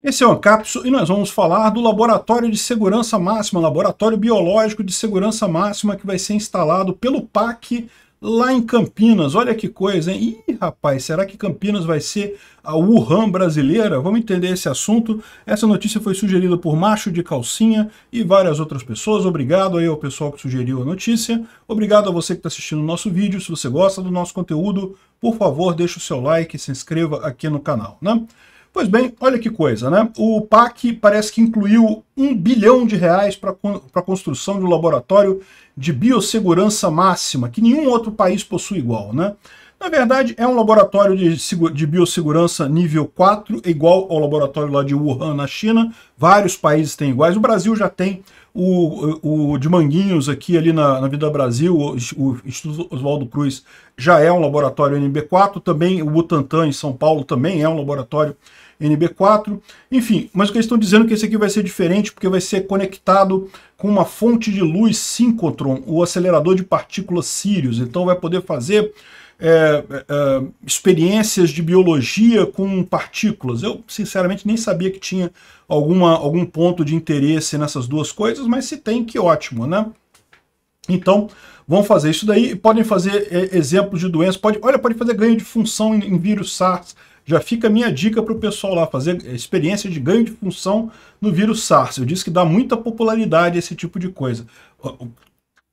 Esse é o Ancapso e nós vamos falar do Laboratório de Segurança Máxima, Laboratório Biológico de Segurança Máxima que vai ser instalado pelo PAC lá em Campinas. Olha que coisa, hein? Ih, rapaz, será que Campinas vai ser a Wuhan brasileira? Vamos entender esse assunto. Essa notícia foi sugerida por Macho de Calcinha e várias outras pessoas. Obrigado aí ao pessoal que sugeriu a notícia. Obrigado a você que está assistindo o nosso vídeo. Se você gosta do nosso conteúdo, por favor, deixe o seu like e se inscreva aqui no canal, né? Pois bem, olha que coisa, né? O PAC parece que incluiu um bilhão de reais para a construção de um laboratório de biossegurança máxima, que nenhum outro país possui igual, né? Na verdade, é um laboratório de, de biossegurança nível 4, igual ao laboratório lá de Wuhan, na China. Vários países têm iguais. O Brasil já tem o, o, o de Manguinhos aqui ali na, na Vida Brasil, o, o Instituto Oswaldo Cruz já é um laboratório NB4, também o Butantan em São Paulo também é um laboratório NB4, enfim, mas o que eles estão dizendo é que esse aqui vai ser diferente porque vai ser conectado com uma fonte de luz synchrotron, o acelerador de partículas Sirius, então vai poder fazer é, é, é, experiências de biologia com partículas. Eu, sinceramente, nem sabia que tinha alguma, algum ponto de interesse nessas duas coisas, mas se tem, que ótimo, né? Então, vão fazer isso daí e podem fazer é, exemplos de doenças. Pode, olha, pode fazer ganho de função em, em vírus SARS. Já fica a minha dica para o pessoal lá, fazer é, experiência de ganho de função no vírus SARS. Eu disse que dá muita popularidade esse tipo de coisa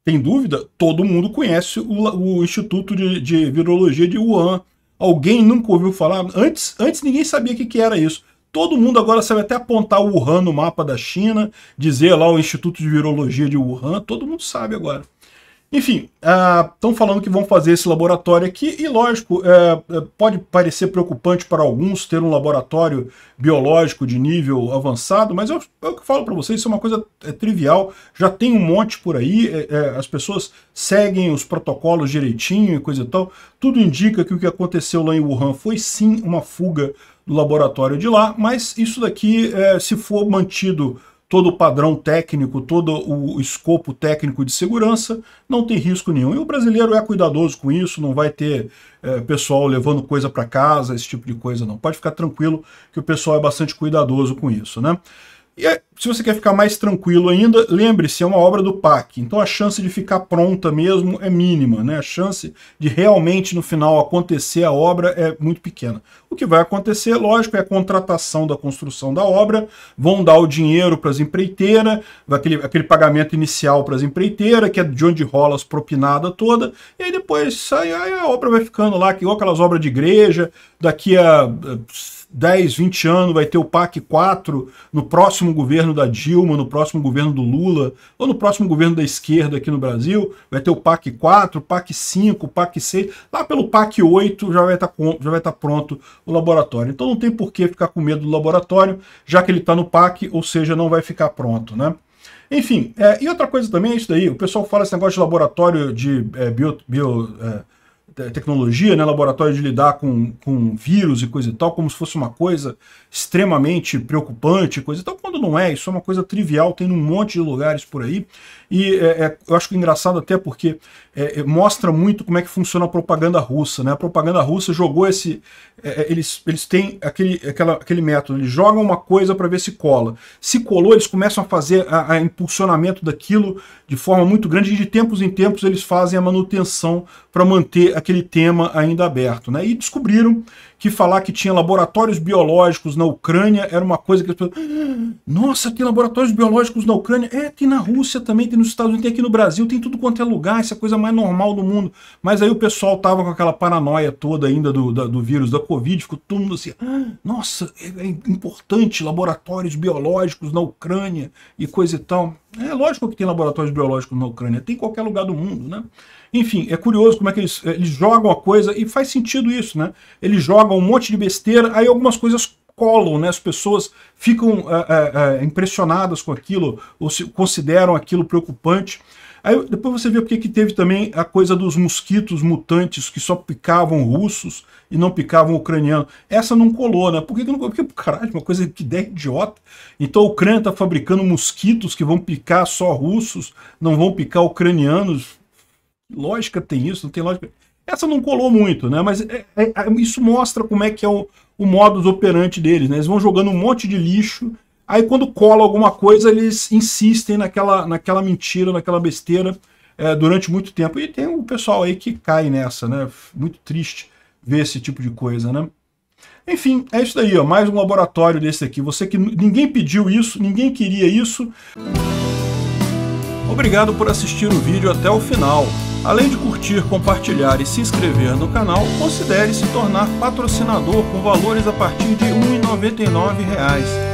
tem dúvida, todo mundo conhece o, o Instituto de, de, Virologia de Wuhan. Alguém nunca ouviu falar? Antes, antes ninguém sabia o que, que era isso. Todo mundo agora sabe até apontar o Wuhan no mapa da China, dizer lá o Instituto de Virologia de Wuhan, todo mundo sabe agora. Enfim, estão uh, falando que vão fazer esse laboratório aqui, e lógico, uh, pode parecer preocupante para alguns ter um laboratório biológico de nível avançado, mas eu, é eu falo para vocês, isso é uma coisa é, trivial, já tem um monte por aí, é, é, as pessoas seguem os protocolos direitinho e coisa e tal, tudo indica que o que aconteceu lá em Wuhan foi sim uma fuga do laboratório de lá, mas isso daqui, se for mantido todo o padrão técnico, todo o escopo técnico de segurança, não tem risco nenhum. E o brasileiro é cuidadoso com isso, não vai ter é, pessoal levando coisa para casa, esse tipo de coisa não. Pode ficar tranquilo que o pessoal é bastante cuidadoso com isso, né? E é, se você quer ficar mais tranquilo ainda, lembre-se, é uma obra do PAC. Então a chance de ficar pronta mesmo é mínima, né? A chance de realmente no final acontecer a obra é muito pequena. O que vai acontecer, lógico, é a contratação da construção da obra, vão dar o dinheiro para as empreiteiras, aquele, aquele pagamento inicial para as empreiteiras, que é de onde rola as propinadas toda, e aí depois sai, aí a obra vai ficando lá, que igual aquelas obras de igreja, daqui a 10, eh, 20 anos vai ter o PAC 4 no próximo governo governo da Dilma, no próximo governo do Lula, ou no próximo governo da esquerda aqui no Brasil, vai ter o PAC 4, PAC 5, PAC 6, lá pelo PAC 8 já vai estar tá tá pronto o laboratório. Então não tem por que ficar com medo do laboratório, já que ele está no PAC, ou seja, não vai ficar pronto, né? Enfim, é, e outra coisa também é isso daí, o pessoal fala esse negócio de laboratório de é, bio, bio é, tecnologia, né, laboratório de lidar com, com vírus e coisa e tal, como se fosse uma coisa extremamente preocupante, coisa e tal, quando não é, isso é uma coisa trivial, tem um monte de lugares por aí, e é, é, eu acho que é engraçado até porque é, é, mostra muito como é que funciona a propaganda russa, né, a propaganda russa jogou esse, é, eles, eles têm aquele, aquela, aquele método, eles jogam uma coisa para ver se cola, se colou eles começam a fazer a, a impulsionamento daquilo de forma muito grande, e de tempos em tempos eles fazem a manutenção para manter aquele tema ainda aberto. Né? E descobriram que falar que tinha laboratórios biológicos na Ucrânia era uma coisa que as pessoas. Ah, nossa, tem laboratórios biológicos na Ucrânia? É, tem na Rússia também, tem nos Estados Unidos, tem aqui no Brasil, tem tudo quanto é lugar, isso é a coisa mais normal do mundo. Mas aí o pessoal tava com aquela paranoia toda ainda do, da, do vírus da Covid, ficou todo mundo assim. Ah, nossa, é, é importante laboratórios biológicos na Ucrânia e coisa e tal. É lógico que tem laboratórios biológicos na Ucrânia, tem em qualquer lugar do mundo, né? Enfim, é curioso como é que eles, eles jogam a coisa, e faz sentido isso, né? Eles jogam um monte de besteira, aí algumas coisas colam, né? As pessoas ficam é, é, impressionadas com aquilo, ou se, consideram aquilo preocupante. Aí depois você vê porque que teve também a coisa dos mosquitos mutantes que só picavam russos e não picavam ucranianos. Essa não colou, né? Por que, que não colou? Porque, caralho, uma coisa que ideia idiota. Então a Ucrânia está fabricando mosquitos que vão picar só russos, não vão picar ucranianos. Lógica tem isso, não tem lógica. Essa não colou muito, né? Mas é, é, é isso mostra como é que é o, o modus operandi deles, né? Eles vão jogando um monte de lixo Aí quando cola alguma coisa, eles insistem naquela, naquela mentira, naquela besteira é, durante muito tempo. E tem o um pessoal aí que cai nessa, né? Muito triste ver esse tipo de coisa, né? Enfim, é isso daí, ó. Mais um laboratório desse aqui. Você que ninguém pediu isso, ninguém queria isso. Obrigado por assistir o vídeo até o final. Além de curtir, compartilhar e se inscrever no canal, considere se tornar patrocinador com valores a partir de R$ 1,99